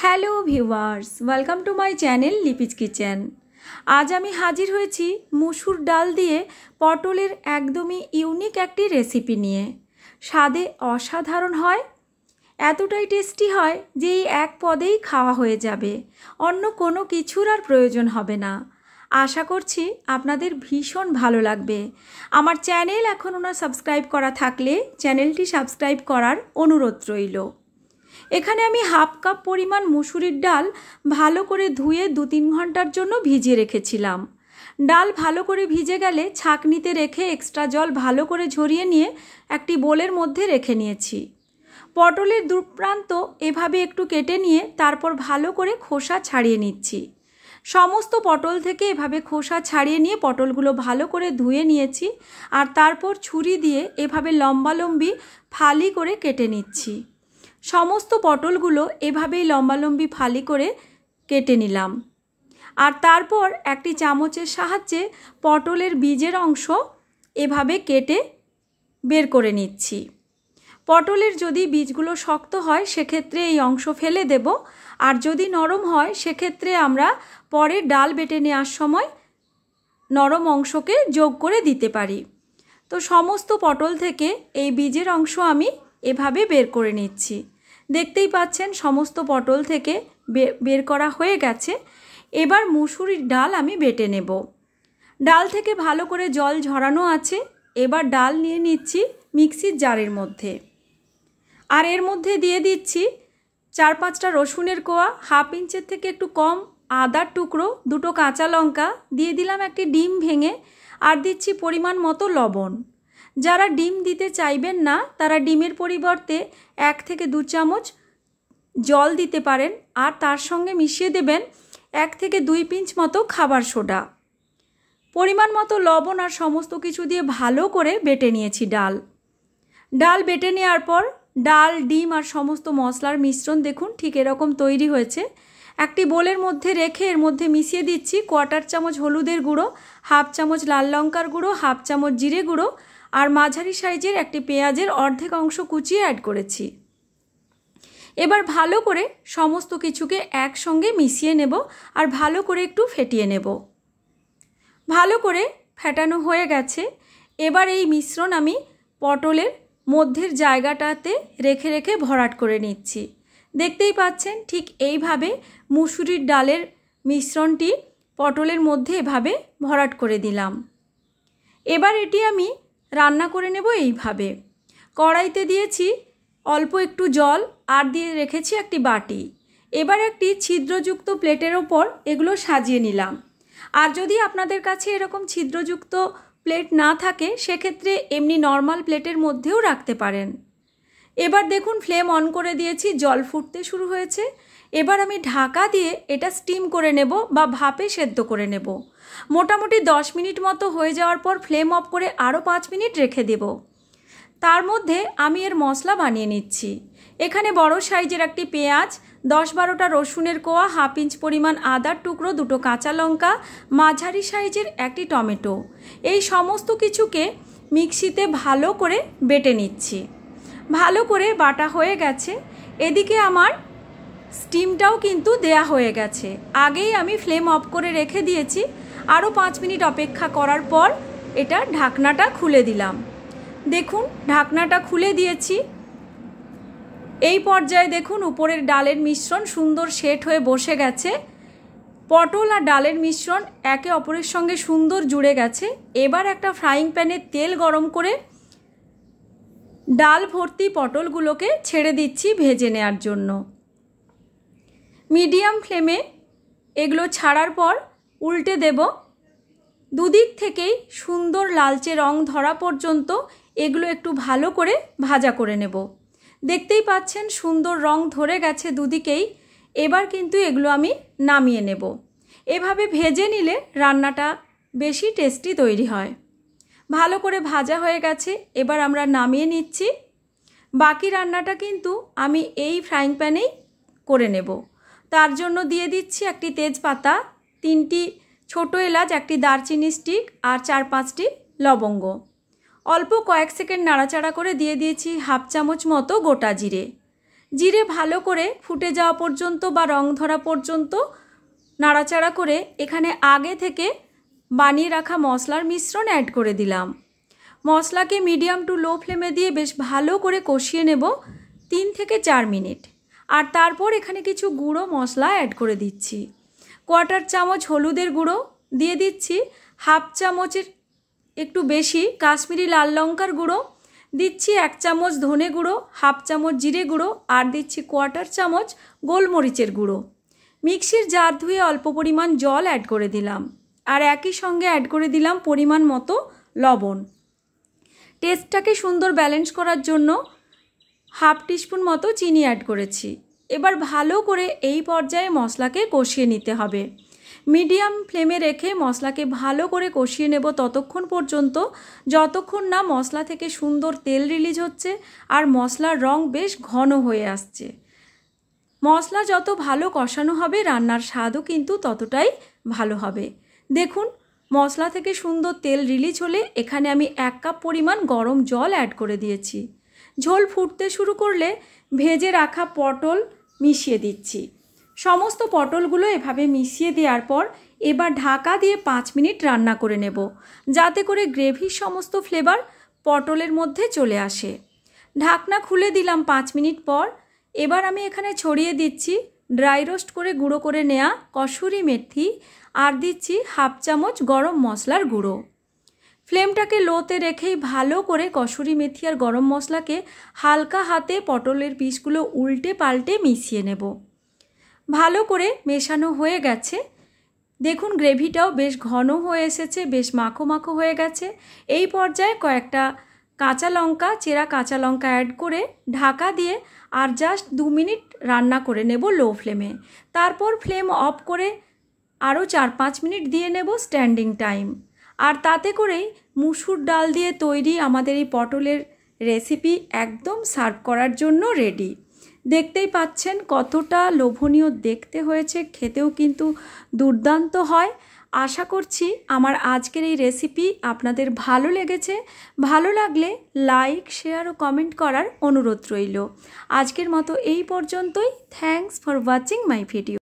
hello viewers welcome to my channel Lipi's kitchen আজ আমি হাজির হয়েছি মুসুর ডাল দিয়ে পটলের একদমই ইউনিক একটি রেসিপি নিয়ে স্বাদে অসাধারণ হয় এতটাই টেস্টি হয় যে এই এক পদেই খাওয়া হয়ে যাবে অন্য কোনো কিছুর আর প্রয়োজন হবে না আশা করছি আপনাদের ভীষণ ভালো লাগবে আমার চ্যানেল এখন ওনার সাবস্ক্রাইব করা থাকলে চ্যানেলটি সাবস্ক্রাইব করার অনুরোধ রইল এখানে আমি হাফ কাপ পরিমাণ মুসুরির ডাল ভালো করে ধুয়ে দু তিন ঘন্টার জন্য ভিজিয়ে রেখেছিলাম ডাল ভালো করে ভিজে গেলে ছাঁকনিতে রেখে এক্সট্রা জল ভালো করে ঝরিয়ে নিয়ে একটি বোলের মধ্যে রেখে নিয়েছি পটলের দুপ্রান্ত এভাবে একটু কেটে নিয়ে তারপর ভালো করে খোসা ছাড়িয়ে নিচ্ছি সমস্ত পটল থেকে এভাবে খোসা ছাড়িয়ে নিয়ে পটলগুলো ভালো করে ধুয়ে নিয়েছি আর তারপর ছুরি দিয়ে এভাবে লম্বালম্বি ফালি করে কেটে নিচ্ছি সমস্ত পটলগুলো এভাবেই লম্বালম্বি ফালি করে কেটে নিলাম আর তারপর একটি চামচের সাহায্যে পটলের বীজের অংশ এভাবে কেটে বের করে নিচ্ছি পটলের যদি বীজগুলো শক্ত হয় সেক্ষেত্রে এই অংশ ফেলে দেব আর যদি নরম হয় সেক্ষেত্রে আমরা পরে ডাল বেটে নেওয়ার সময় নরম অংশকে যোগ করে দিতে পারি তো সমস্ত পটল থেকে এই বীজের অংশ আমি এভাবে বের করে নিচ্ছি দেখতেই পাচ্ছেন সমস্ত পটল থেকে বের করা হয়ে গেছে এবার মুসুরির ডাল আমি বেটে নেব ডাল থেকে ভালো করে জল ঝরানো আছে এবার ডাল নিয়ে নিচ্ছি মিক্সির জারের মধ্যে আর এর মধ্যে দিয়ে দিচ্ছি চার পাঁচটা রসুনের কোয়া হাফ ইঞ্চের থেকে একটু কম আদার টুকরো দুটো কাঁচা লঙ্কা দিয়ে দিলাম একটি ডিম ভেঙে আর দিচ্ছি পরিমাণ মতো লবণ যারা ডিম দিতে চাইবেন না তারা ডিমের পরিবর্তে এক থেকে দু চামচ জল দিতে পারেন আর তার সঙ্গে মিশিয়ে দেবেন এক থেকে দুই পিঞ্চ মতো খাবার সোডা পরিমাণ মতো লবণ আর সমস্ত কিছু দিয়ে ভালো করে বেটে নিয়েছি ডাল ডাল বেটে নেওয়ার পর ডাল ডিম আর সমস্ত মশলার মিশ্রণ দেখুন ঠিক এরকম তৈরি হয়েছে একটি বোলের মধ্যে রেখে এর মধ্যে মিশিয়ে দিচ্ছি কোয়াটার চামচ হলুদের গুঁড়ো হাফ চামচ লাল লঙ্কার গুঁড়ো হাফ চামচ জিরে গুঁড়ো আর মাঝারি সাইজের একটি পেঁয়াজের অর্ধেক অংশ কুচিয়ে অ্যাড করেছি এবার ভালো করে সমস্ত কিছুকে একসঙ্গে মিশিয়ে নেব আর ভালো করে একটু ফেটিয়ে নেব ভালো করে ফেটানো হয়ে গেছে এবার এই মিশ্রণ আমি পটলের মধ্যের জায়গাটাতে রেখে রেখে ভরাট করে নিচ্ছি দেখতেই পাচ্ছেন ঠিক এইভাবে মুসুরির ডালের মিশ্রণটি পটলের মধ্যে এভাবে ভরাট করে দিলাম এবার এটি আমি রান্না করে নেব এইভাবে কড়াইতে দিয়েছি অল্প একটু জল আর দিয়ে রেখেছি একটি বাটি এবার একটি ছিদ্রযুক্ত প্লেটের ওপর এগুলো সাজিয়ে নিলাম আর যদি আপনাদের কাছে এরকম ছিদ্রযুক্ত প্লেট না থাকে সেক্ষেত্রে এমনি নর্মাল প্লেটের মধ্যেও রাখতে পারেন এবার দেখুন ফ্লেম অন করে দিয়েছি জল ফুটতে শুরু হয়েছে এবার আমি ঢাকা দিয়ে এটা স্টিম করে নেব বা ভাপে সেদ্ধ করে নেব মোটামুটি দশ মিনিট মতো হয়ে যাওয়ার পর ফ্লেম অফ করে আরও পাঁচ মিনিট রেখে দেব তার মধ্যে আমি এর মশলা বানিয়ে নিচ্ছি এখানে বড় সাইজের একটি পেঁয়াজ দশ বারোটা রসুনের কোয়া হাফ ইঞ্চ পরিমাণ আদার টুকরো দুটো কাঁচা লঙ্কা মাঝারি সাইজের একটি টমেটো এই সমস্ত কিছুকে মিক্সিতে ভালো করে বেটে নিচ্ছি ভালো করে বাটা হয়ে গেছে এদিকে আমার স্টিমটাও কিন্তু দেয়া হয়ে গেছে আগেই আমি ফ্লেম অফ করে রেখে দিয়েছি আরও পাঁচ মিনিট অপেক্ষা করার পর এটা ঢাকনাটা খুলে দিলাম দেখুন ঢাকনাটা খুলে দিয়েছি এই পর্যায়ে দেখুন উপরের ডালের মিশ্রণ সুন্দর সেট হয়ে বসে গেছে পটল আর ডালের মিশ্রণ একে অপরের সঙ্গে সুন্দর জুড়ে গেছে এবার একটা ফ্রাইং প্যানে তেল গরম করে ডাল ভর্তি পটলগুলোকে ছেড়ে দিচ্ছি ভেজে নেওয়ার জন্য মিডিয়াম ফ্লেমে এগুলো ছাড়ার পর উল্টে দেব দুদিক থেকেই সুন্দর লালচে রং ধরা পর্যন্ত এগুলো একটু ভালো করে ভাজা করে নেব দেখতেই পাচ্ছেন সুন্দর রং ধরে গেছে দুদিকেই এবার কিন্তু এগুলো আমি নামিয়ে নেব এভাবে ভেজে নিলে রান্নাটা বেশি টেস্টি তৈরি হয় ভালো করে ভাজা হয়ে গেছে এবার আমরা নামিয়ে নিচ্ছি বাকি রান্নাটা কিন্তু আমি এই ফ্রাইং প্যানেই করে নেব তার জন্য দিয়ে দিচ্ছি একটি তেজপাতা তিনটি ছোট এলাচ একটি দারচিনি স্টিক আর চার পাঁচটি লবঙ্গ অল্প কয়েক সেকেন্ড নাড়াচাড়া করে দিয়ে দিয়েছি হাফ চামচ মতো গোটা জিরে জিরে ভালো করে ফুটে যাওয়া পর্যন্ত বা রং ধরা পর্যন্ত নাড়াচাড়া করে এখানে আগে থেকে বানিয়ে রাখা মশলার মিশ্রণ অ্যাড করে দিলাম মশলাকে মিডিয়াম টু লো ফ্লেমে দিয়ে বেশ ভালো করে কষিয়ে নেব তিন থেকে চার মিনিট আর তারপর এখানে কিছু গুঁড়ো মশলা অ্যাড করে দিচ্ছি কোয়াটার চামচ হলুদের গুঁড়ো দিয়ে দিচ্ছি হাফ চামচের একটু বেশি কাশ্মীরি লাল লঙ্কার গুঁড়ো দিচ্ছি এক চামচ ধনে গুঁড়ো হাফ চামচ জিরে গুঁড়ো আর দিচ্ছি কোয়াটার চামচ গোলমরিচের গুঁড়ো মিক্সির জার ধুয়ে অল্প পরিমাণ জল অ্যাড করে দিলাম আর একই সঙ্গে অ্যাড করে দিলাম পরিমাণ মতো লবণ টেস্টটাকে সুন্দর ব্যালেন্স করার জন্য হাফ টিস্পুন মতো চিনি অ্যাড করেছি এবার ভালো করে এই পর্যায়ে মশলাকে কষিয়ে নিতে হবে মিডিয়াম ফ্লেমে রেখে মশলাকে ভালো করে কষিয়ে নেব ততক্ষণ পর্যন্ত যতক্ষণ না মশলা থেকে সুন্দর তেল রিলিজ হচ্ছে আর মশলার রং বেশ ঘন হয়ে আসছে মশলা যত ভালো কষানো হবে রান্নার স্বাদও কিন্তু ততটাই ভালো হবে দেখুন মশলা থেকে সুন্দর তেল রিলিজ হলে এখানে আমি এক কাপ পরিমাণ গরম জল অ্যাড করে দিয়েছি ঝোল ফুটতে শুরু করলে ভেজে রাখা পটল মিশিয়ে দিচ্ছি সমস্ত পটলগুলো এভাবে মিশিয়ে দেওয়ার পর এবার ঢাকা দিয়ে পাঁচ মিনিট রান্না করে নেব যাতে করে গ্রেভির সমস্ত ফ্লেভার পটলের মধ্যে চলে আসে ঢাকনা খুলে দিলাম পাঁচ মিনিট পর এবার আমি এখানে ছড়িয়ে দিচ্ছি ড্রাই রোস্ট করে গুঁড়ো করে নেয়া কসুরি মেথি আর দিচ্ছি হাফ চামচ গরম মশলার গুঁড়ো ফ্লেমটাকে লোতে রেখেই ভালো করে কসুরি মেথি আর গরম মশলাকে হালকা হাতে পটলের পিসগুলো উল্টে পাল্টে মিশিয়ে নেব ভালো করে মেশানো হয়ে গেছে দেখুন গ্রেভিটাও বেশ ঘন হয়ে এসেছে বেশ মাখো মাখো হয়ে গেছে এই পর্যায়ে কয়েকটা কাঁচা লঙ্কা চেরা কাঁচা লঙ্কা অ্যাড করে ঢাকা দিয়ে আর জাস্ট দু মিনিট রান্না করে নেব লো ফ্লেমে তারপর ফ্লেম অফ করে আরও চার পাঁচ মিনিট দিয়ে নেব স্ট্যান্ডিং টাইম আর তাতে করেই মুসুর ডাল দিয়ে তৈরি আমাদের এই পটলের রেসিপি একদম সার্ভ করার জন্য রেডি দেখতেই পাচ্ছেন কতটা লোভনীয় দেখতে হয়েছে খেতেও কিন্তু দুর্দান্ত হয় আশা করছি আমার আজকের এই রেসিপি আপনাদের ভালো লেগেছে ভালো লাগলে লাইক শেয়ার ও কমেন্ট করার অনুরোধ রইল আজকের মতো এই পর্যন্তই thanks for watching my video